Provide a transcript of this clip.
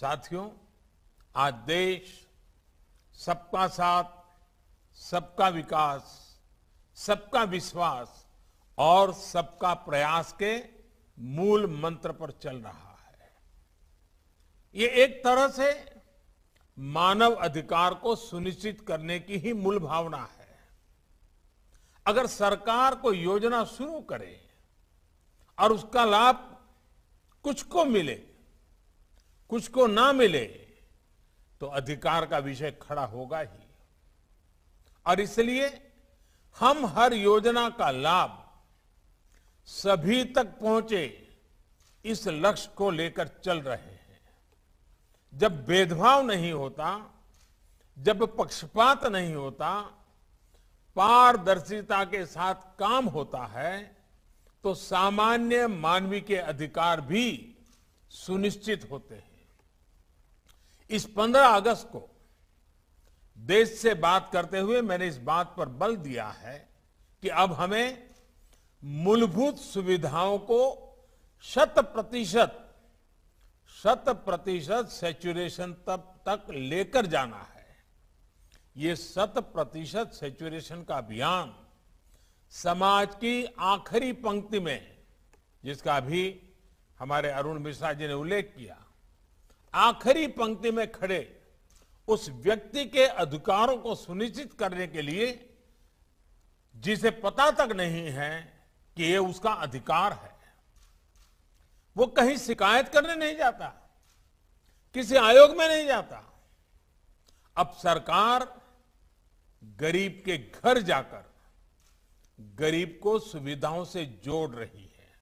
साथियों आज देश सबका साथ सबका विकास सबका विश्वास और सबका प्रयास के मूल मंत्र पर चल रहा है ये एक तरह से मानव अधिकार को सुनिश्चित करने की ही मूल भावना है अगर सरकार को योजना शुरू करे और उसका लाभ कुछ को मिले कुछ को ना मिले तो अधिकार का विषय खड़ा होगा ही और इसलिए हम हर योजना का लाभ सभी तक पहुंचे इस लक्ष्य को लेकर चल रहे हैं जब भेदभाव नहीं होता जब पक्षपात नहीं होता पारदर्शिता के साथ काम होता है तो सामान्य मानवीय के अधिकार भी सुनिश्चित होते हैं इस 15 अगस्त को देश से बात करते हुए मैंने इस बात पर बल दिया है कि अब हमें मूलभूत सुविधाओं को शत प्रतिशत शत प्रतिशत सेचुरेशन तक तक लेकर जाना है ये शत प्रतिशत सेचुरेशन का अभियान समाज की आखिरी पंक्ति में जिसका अभी हमारे अरुण मिश्रा जी ने उल्लेख किया आखिरी पंक्ति में खड़े उस व्यक्ति के अधिकारों को सुनिश्चित करने के लिए जिसे पता तक नहीं है कि ये उसका अधिकार है वो कहीं शिकायत करने नहीं जाता किसी आयोग में नहीं जाता अब सरकार गरीब के घर जाकर गरीब को सुविधाओं से जोड़ रही है